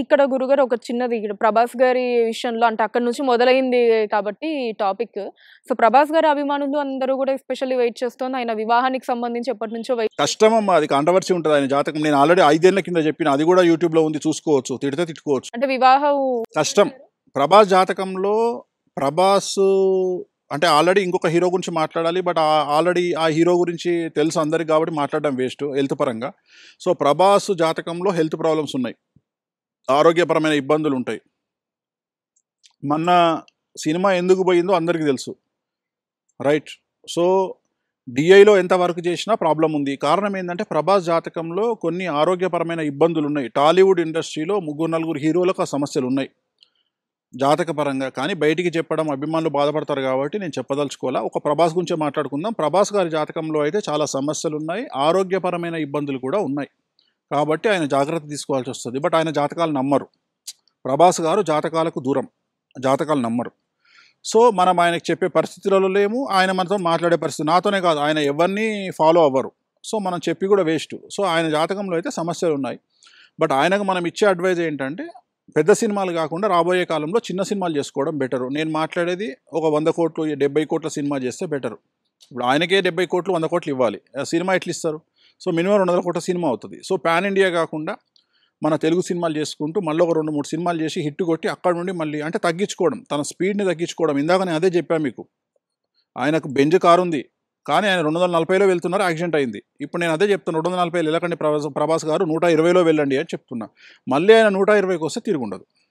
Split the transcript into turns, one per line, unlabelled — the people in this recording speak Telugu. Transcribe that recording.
ఇక్కడ గురుగారు ఒక చిన్నది ఇక్కడ ప్రభాస్ గారి విషయంలో అంటే అక్కడ నుంచి మొదలైంది కాబట్టి ఈ టాపిక్ సో ప్రభాస్ గారి అభిమానులు అందరూ కూడా ఎస్పెషల్లీ వెయిట్ చేస్తుంది ఆయన వివాహానికి సంబంధించి ఎప్పటి నుంచో వెయిట్
కష్టమమ్మా అది కాంట్రవర్సీ ఉంటుంది ఆయన జాతకం నేను ఆల్రెడీ ఐదేళ్ల కింద చెప్పిన అది కూడా యూట్యూబ్ లో ఉంది చూసుకోవచ్చు తిడితే తిట్టుకోవచ్చు అంటే వివాహం కష్టం ప్రభాస్ జాతకంలో ప్రభాస్ అంటే ఆల్రెడీ ఇంకొక హీరో గురించి మాట్లాడాలి బట్ ఆల్రెడీ ఆ హీరో గురించి తెలుసు అందరికి కాబట్టి మాట్లాడడం వేస్ట్ హెల్త్ పరంగా సో ప్రభాస్ జాతకంలో హెల్త్ ప్రాబ్లమ్స్ ఉన్నాయి ఆరోగ్యపరమైన ఇబ్బందులు ఉంటాయి మొన్న సినిమా ఎందుకు పోయిందో అందరికీ తెలుసు రైట్ సో డిఐలో వర్క్ చేసినా ప్రాబ్లం ఉంది కారణం ఏంటంటే ప్రభాస్ జాతకంలో కొన్ని ఆరోగ్యపరమైన ఇబ్బందులు ఉన్నాయి టాలీవుడ్ ఇండస్ట్రీలో ముగ్గురు నలుగురు హీరోలకు ఆ సమస్యలు ఉన్నాయి జాతకపరంగా కానీ బయటికి చెప్పడం అభిమానులు బాధపడతారు కాబట్టి నేను చెప్పదలుచుకోవాలా ఒక ప్రభాస్ గురించి మాట్లాడుకుందాం ప్రభాస్ గారి జాతకంలో అయితే చాలా సమస్యలు ఉన్నాయి ఆరోగ్యపరమైన ఇబ్బందులు కూడా ఉన్నాయి కాబట్టి ఆయన జాగ్రత్త తీసుకోవాల్సి వస్తుంది బట్ ఆయన జాతకాలు నమ్మరు ప్రభాస్ గారు జాతకాలకు దూరం జాతకాలు నమ్మరు సో మనం ఆయనకు చెప్పే పరిస్థితులలో లేము ఆయన మనతో మాట్లాడే పరిస్థితి నాతోనే కాదు ఆయన ఎవరిని ఫాలో అవ్వరు సో మనం చెప్పి కూడా వేస్ట్ సో ఆయన జాతకంలో అయితే సమస్యలు ఉన్నాయి బట్ ఆయనకు మనం ఇచ్చే అడ్వైజ్ ఏంటంటే పెద్ద సినిమాలు కాకుండా రాబోయే కాలంలో చిన్న సినిమాలు చేసుకోవడం బెటరు నేను మాట్లాడేది ఒక వంద కోట్లు డెబ్బై కోట్ల సినిమా చేస్తే బెటరు ఇప్పుడు ఆయనకే డెబ్బై కోట్లు వంద కోట్లు ఇవ్వాలి సినిమా ఎట్లు ఇస్తారు సో మినిమం రెండు వందల కోట్ల సినిమా అవుతుంది సో పాన్ ఇండియా కాకుండా మన తెలుగు సినిమాలు చేసుకుంటూ మళ్ళీ ఒక రెండు మూడు సినిమాలు చేసి హిట్ కొట్టి అక్కడ నుండి మళ్ళీ అంటే తగ్గించుకోవడం తన స్పీడ్ని తగ్గించుకోవడం ఇందాక నేను అదే చెప్పాను మీకు ఆయనకు బెంజ్ కారు ఉంది కానీ ఆయన రెండు వందల నలభైలో వెళ్తున్నారు యాక్సిడెంట్ అయింది ఇప్పుడు నేను అదే చెప్తాను రెండు వందల నలభై వెళ్ళకండి ప్రభాస్ ప్రభాస్ గారు నూట ఇరవైలో వెళ్ళండి అని చెప్తున్నా మళ్ళీ ఆయన నూట ఇరవైకి వస్తే తిరుగుండదు